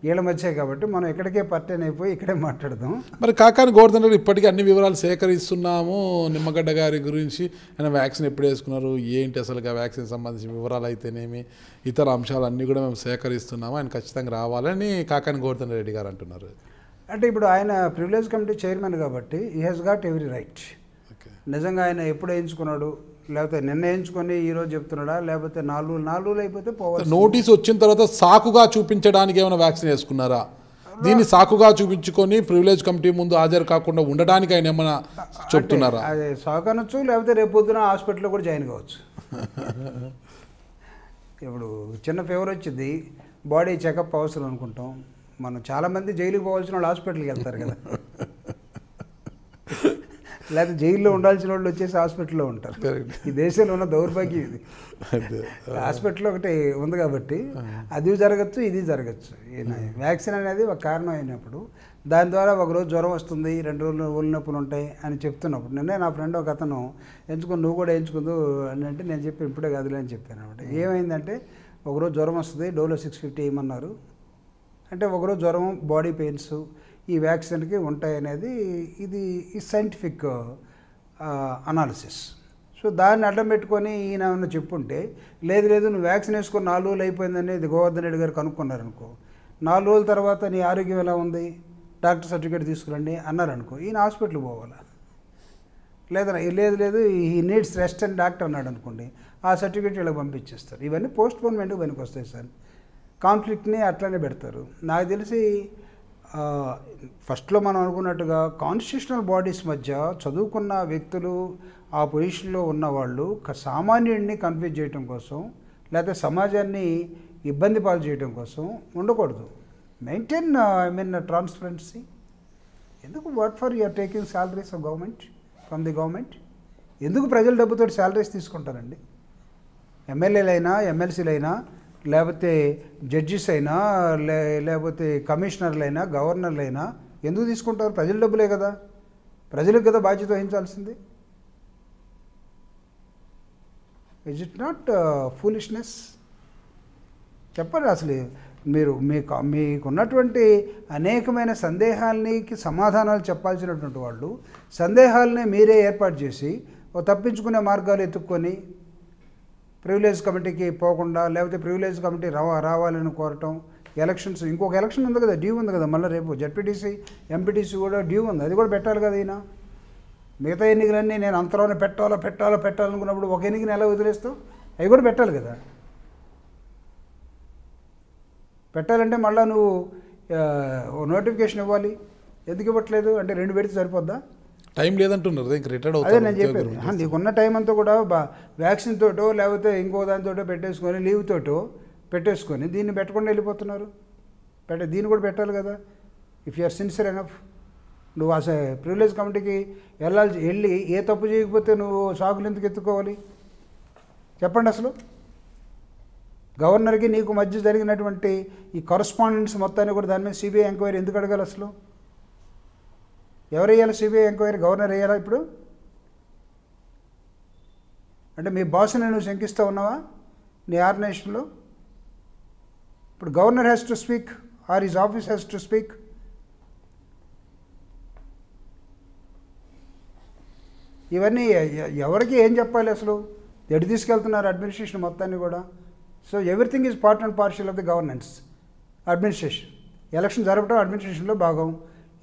వీళ్ళ మధ్య కాబట్టి మనం ఎక్కడికే పట్టెన్ అయిపోయి ఇక్కడే మాట్లాడదాం మరి కాకాని గోవర్ధన్ రెడ్డి ఇప్పటికీ అన్ని వివరాలు సేకరిస్తున్నాము నిమ్మగడ్డ గారి గురించి ఆయన వ్యాక్సిన్ ఎప్పుడు వేసుకున్నారు ఏంటి అసలు ఆ వ్యాక్సిన్ సంబంధించిన వివరాలు అయితేనేమి ఇతర అంశాలన్నీ కూడా మేము సేకరిస్తున్నాము ఆయన ఖచ్చితంగా రావాలని కాకాని గోవర్ధన్ రెడ్డి గారు అంటున్నారు అంటే ఇప్పుడు ఆయన ప్రివిలేజ్ కమిటీ చైర్మన్ కాబట్టి ఈ హెస్ గాట్ ఎవ్రీ రైట్ నిజంగా ఆయన ఎప్పుడు వేయించుకున్నాడు లేకపోతే నిర్ణయించుకొని ఈరోజు చెప్తున్నాడా లేకపోతే నాలుగు నాలుగు అయిపోతే పోవాలి నోటీస్ వచ్చిన తర్వాత సాకుగా చూపించడానికి ఏమైనా వ్యాక్సిన్ వేసుకున్నారా దీన్ని సాకుగా చూపించుకొని ప్రివిలేజ్ కమిటీ ముందు హాజరు కాకుండా ఉండడానికి ఆయన ఏమైనా చెప్తున్నారా అదే సాకు అనొచ్చు లేకపోతే రేపు పొద్దున హాస్పిటల్లో కూడా జాయిన్ కావచ్చు ఇప్పుడు చిన్న ఫీవర్ వచ్చింది బాడీ చెకప్ అవసరం అనుకుంటాం మనం చాలామంది జైలుకి పోవాల్సిన వాళ్ళు హాస్పిటల్కి వెళ్తారు కదా లేకపోతే జైల్లో ఉండాల్సిన వాళ్ళు వచ్చేసి హాస్పిటల్లో ఉంటారు ఈ దేశంలో ఉన్న దౌర్భాగ్యం ఇది హాస్పిటల్ ఒకటి ఉంది కాబట్టి అది జరగచ్చు ఇది జరగచ్చు వ్యాక్సిన్ అనేది ఒక కారణం అయినప్పుడు దాని ద్వారా ఒకరోజు జ్వరం వస్తుంది రెండు రోజులు నొప్పులు ఉంటాయి అని చెప్తున్నప్పుడు నిన్నే నా ఫ్రెండ్ ఒక అతను ఎంచుకుని నువ్వు కూడా ఎంచుకుందు అని అంటే నేను చెప్పి ఇప్పుడే కదలే అని చెప్పాను అనమాట ఏమైందంటే ఒకరోజు జ్వరం వస్తుంది డోలో సిక్స్ ఫిఫ్టీ ఇవ్వమన్నారు అంటే ఒకరోజు జ్వరం బాడీ పెయిన్స్ ఈ వ్యాక్సిన్కి ఉంటాయనేది ఇది ఈ సైంటిఫిక్ అనాలిసిస్ సో దాన్ని అడ్డం పెట్టుకొని ఈయన ఏమన్నా చెప్పుంటే లేదు లేదు నువ్వు వ్యాక్సిన్ వేసుకొని నాలుగు రోజులు అయిపోయిందనేది గోవర్ధన్ రెడ్డి గారు కనుక్కున్నారనుకో నాలుగు రోజుల తర్వాత నీ ఆరోగ్యం ఎలా ఉంది డాక్టర్ సర్టిఫికేట్ తీసుకురండి అన్నారనుకో ఈయన హాస్పిటల్కి పోవాలా లేదా లేదు లేదు ఈ నీడ్స్ రెస్ట్ అని డాక్టర్ అన్నాడు అనుకోండి ఆ సర్టిఫికేట్ ఇలా పంపించేస్తారు ఇవన్నీ పోస్ట్ పోన్మెంట్కి పనికి వస్తాయి సార్ కాన్ఫ్లిక్ట్ని అట్లానే పెడతారు నాకు తెలిసి ఫస్ట్లో మనం అనుకున్నట్టుగా కాన్స్టిట్యూషనల్ బాడీస్ మధ్య చదువుకున్న వ్యక్తులు ఆ పొజిషన్లో ఉన్నవాళ్ళు సామాన్యుడిని కన్ఫ్యూజ్ చేయడం కోసం లేకపోతే సమాజాన్ని ఇబ్బంది పాలు చేయడం కోసం ఉండకూడదు మెయింటైన్ ఐ మీన్ ట్రాన్స్పరెన్సీ ఎందుకు what for you're taking salaries of government from the government ఎందుకు ప్రజల డబ్బుతో శాలరీస్ తీసుకుంటారండి ఎమ్మెల్యేలైనా ఎమ్మెల్సీలైనా లేకపోతే జడ్జెస్ అయినా లే లేకపోతే కమిషనర్లైనా గవర్నర్లైనా ఎందుకు తీసుకుంటారు ప్రజల డబ్బులే కదా ప్రజలకు కదా బాధ్యత వహించాల్సింది ఇజ్ ఇట్ నాట్ ఫూలిష్నెస్ చెప్పండి అసలు మీరు మీకు మీకున్నటువంటి అనేకమైన సందేహాలకి సమాధానాలు చెప్పాల్సినటువంటి వాళ్ళు సందేహాలనే మీరే ఏర్పాటు చేసి తప్పించుకునే మార్గాలు ఎత్తుక్కొని ప్రివిలేజ్ కమిటీకి పోకుండా లేకపోతే ప్రివిలేజ్ కమిటీ రావ రావాలని కోరటం ఎలక్షన్స్ ఇంకొక ఎలక్షన్ ఉంది కదా డ్యూ ఉంది కదా మళ్ళీ రేపు జడ్పీటీసీ ఎంపీటీసీ కూడా డ్యూ ఉంది అది కూడా పెట్టాలి కదా ఈయన మిగతా ఎన్నికలన్నీ నేను అంతలోనే పెట్టాలో పెట్టాలో పెట్టాలనుకున్నప్పుడు ఒక ఎన్నికని ఎలా వదిలేస్తావు అవి కూడా పెట్టాలి కదా పెట్టాలంటే మళ్ళీ నువ్వు నోటిఫికేషన్ ఇవ్వాలి ఎందుకు ఇవ్వట్లేదు అంటే రెండు పెడితే సరిపోద్దా టైం లేదంటున్నారు ఇంకా రిటైర్డ్ అవుతుంది నేను చెప్పాను నీకున్న టైం అంతా కూడా వ్యాక్సిన్ తోటో లేకపోతే ఇంకో దానితోటో పెట్టేసుకొని లీవ్ తోటో పెట్టేసుకొని దీన్ని పెట్టకుండా వెళ్ళిపోతున్నారు పెట్ట దీన్ని కూడా పెట్టాలి కదా if you are sincere enough నువ్వు అసలు ప్రివిలేజ్ కమిటీకి వెళ్ళాల్సి వెళ్ళి ఏ తప్పు చేయకపోతే నువ్వు సాగులు ఎందుకు ఎత్తుకోవాలి చెప్పండి అసలు గవర్నర్కి నీకు మధ్య జరిగినటువంటి ఈ కరస్పాండెన్స్ మొత్తాన్ని కూడా దాని మీద సిబిఐ ఎంక్వైరీ ఎందుకు అడగాలి అసలు ఎవరు వేయాలి సిబిఐ ఎంక్వైరీ గవర్నర్ వేయాలా ఇప్పుడు అంటే మీ బాస్ని నువ్వు శంకిస్తూ ఉన్నావా నీ ఆర్గనైజేషన్లో ఇప్పుడు governor has to speak or is office has to speak ఇవన్నీ ఎవరికి ఏం చెప్పాలి అసలు ఎటు తీసుకెళ్తున్నారు అడ్మినిస్ట్రేషన్ మొత్తాన్ని కూడా so everything is part and partial of the governance administration election జరపడం అడ్మినిస్ట్రేషన్లో భాగం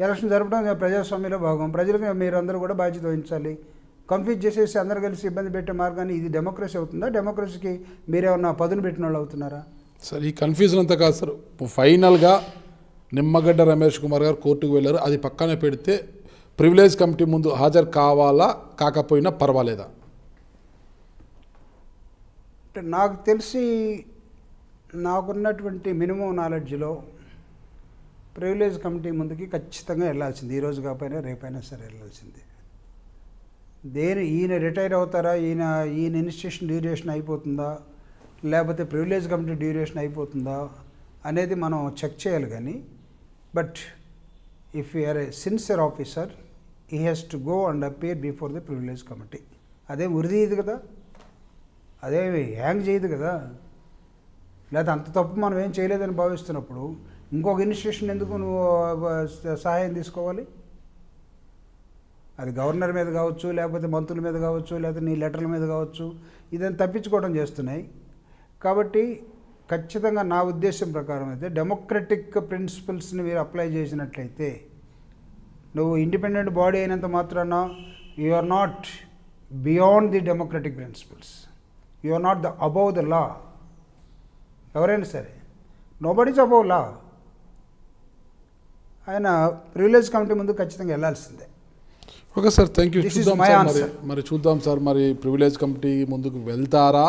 ఎలక్షన్ జరపడం ప్రజాస్వామ్యంలో భాగం ప్రజలకు మీరందరూ కూడా బాధ్యత వహించాలి కన్ఫ్యూజ్ చేసేసి అందరు కలిసి ఇబ్బంది పెట్టే మార్గాన్ని ఇది డెమోక్రసీ అవుతుందా డెమోక్రసీకి మీరేమన్నా పదును పెట్టిన వాళ్ళు అవుతున్నారా సార్ ఈ కన్ఫ్యూజన్ అంతా కాదు సార్ ఫైనల్గా నిమ్మగడ్డ రమేష్ కుమార్ గారు కోర్టుకు వెళ్ళారు అది పక్కన పెడితే ప్రివిలేజ్ కమిటీ ముందు హాజరు కావాలా కాకపోయినా పర్వాలేదా నాకు తెలిసి నాకున్నటువంటి మినిమం నాలెడ్జ్లో ప్రివిలేజ్ కమిటీ ముందుకి ఖచ్చితంగా వెళ్ళాల్సింది ఈరోజు కాకపోయినా రేపైనా సరే వెళ్ళాల్సింది దేని ఈయన రిటైర్ అవుతారా ఈయన ఈయన ఇన్స్టిట్యూషన్ డ్యూరేషన్ అయిపోతుందా లేకపోతే ప్రివిలేజ్ కమిటీ డ్యూరేషన్ అయిపోతుందా అనేది మనం చెక్ చేయాలి కానీ but if you're a sincere officer he has to go and appear before the privilege committee అదే ఉరిదీయదు కదా అదే హ్యాంగ్ చేయదు కదా లేకపోతే అంత తప్పు మనం ఏం చేయలేదని భావిస్తున్నప్పుడు ఇంకొక ఇన్స్టిట్యూషన్ ఎందుకు నువ్వు సహాయం తీసుకోవాలి అది గవర్నర్ మీద కావచ్చు లేకపోతే మంత్రుల మీద కావచ్చు లేకపోతే నీ లెటర్ల మీద కావచ్చు ఇదని తప్పించుకోవడం చేస్తున్నాయి కాబట్టి ఖచ్చితంగా నా ఉద్దేశం ప్రకారం అయితే డెమోక్రటిక్ ప్రిన్సిపల్స్ని మీరు అప్లై చేసినట్లయితే నువ్వు ఇండిపెండెంట్ బాడీ అయినంత మాత్రాన you are not beyond the democratic principles you are not the above the law ఎవరైనా సరే నో బడీస్ అబౌవ్ లా ఆయన ప్రివిలేజ్ కమిటీ ముందు ఖచ్చితంగా వెళ్లాల్సిందే ఓకే సార్ థ్యాంక్ యూ చూద్దాం సార్ మరి మరి చూద్దాం సార్ మరి ప్రివిలేజ్ కమిటీ ముందుకు వెళ్తారా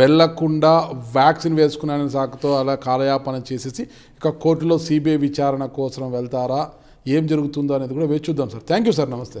వెళ్లకుండా వ్యాక్సిన్ వేసుకున్నాను సాకుతో అలా కాలయాపన చేసేసి ఇక కోర్టులో సిబిఐ విచారణ కోసం వెళ్తారా ఏం జరుగుతుందో అనేది కూడా వేచి చూద్దాం సార్ థ్యాంక్ యూ సార్ నమస్తే